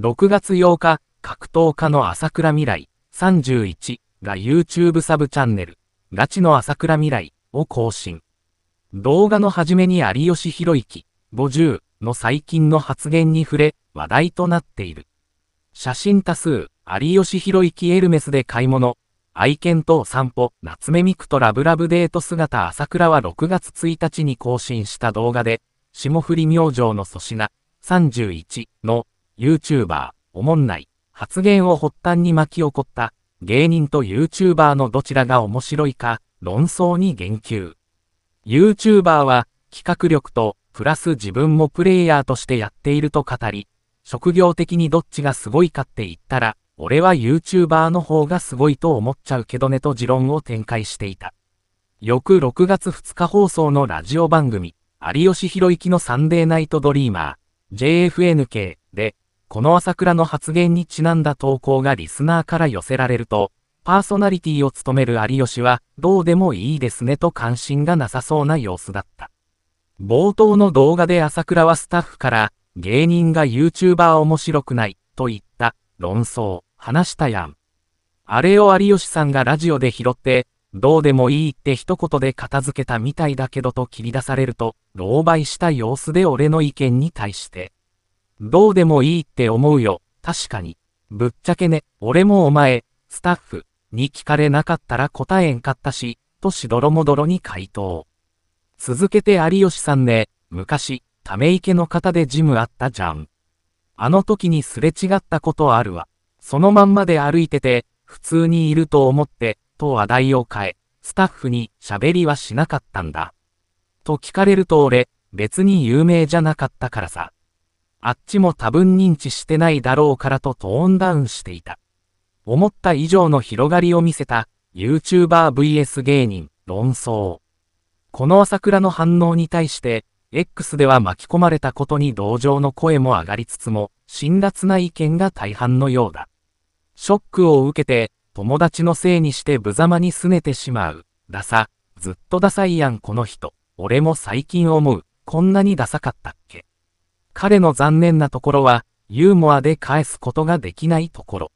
6月8日、格闘家の朝倉未来31が YouTube サブチャンネル、ガチの朝倉未来を更新。動画の初めに有吉弘行50の最近の発言に触れ、話題となっている。写真多数、有吉弘行エルメスで買い物、愛犬と散歩、夏目ミクとラブラブデート姿朝倉は6月1日に更新した動画で、霜降り明星の粗品31の YouTuber、おもんない、発言を発端に巻き起こった、芸人と YouTuber のどちらが面白いか、論争に言及。YouTuber は、企画力と、プラス自分もプレイヤーとしてやっていると語り、職業的にどっちがすごいかって言ったら、俺は YouTuber の方がすごいと思っちゃうけどねと持論を展開していた。翌6月2日放送のラジオ番組、有吉弘行のサンデーナイトドリーマー、JFNK で、この朝倉の発言にちなんだ投稿がリスナーから寄せられると、パーソナリティを務める有吉は、どうでもいいですねと関心がなさそうな様子だった。冒頭の動画で朝倉はスタッフから、芸人が YouTuber 面白くない、と言った、論争、話したやん。あれを有吉さんがラジオで拾って、どうでもいいって一言で片付けたみたいだけどと切り出されると、狼狽した様子で俺の意見に対して、どうでもいいって思うよ、確かに。ぶっちゃけね、俺もお前、スタッフ、に聞かれなかったら答えんかったし、としどろもどろに回答。続けて有吉さんね、昔、ため池の方でジムあったじゃん。あの時にすれ違ったことあるわ。そのまんまで歩いてて、普通にいると思って、と話題を変え、スタッフに喋りはしなかったんだ。と聞かれると俺、別に有名じゃなかったからさ。あっちも多分認知してないだろうからとトーンダウンしていた。思った以上の広がりを見せた YouTuberVS 芸人論争。この朝倉の反応に対して X では巻き込まれたことに同情の声も上がりつつも辛辣な意見が大半のようだ。ショックを受けて友達のせいにして無様に拗ねてしまう。ダサ、ずっとダサいやんこの人。俺も最近思う。こんなにダサかったっけ彼の残念なところは、ユーモアで返すことができないところ。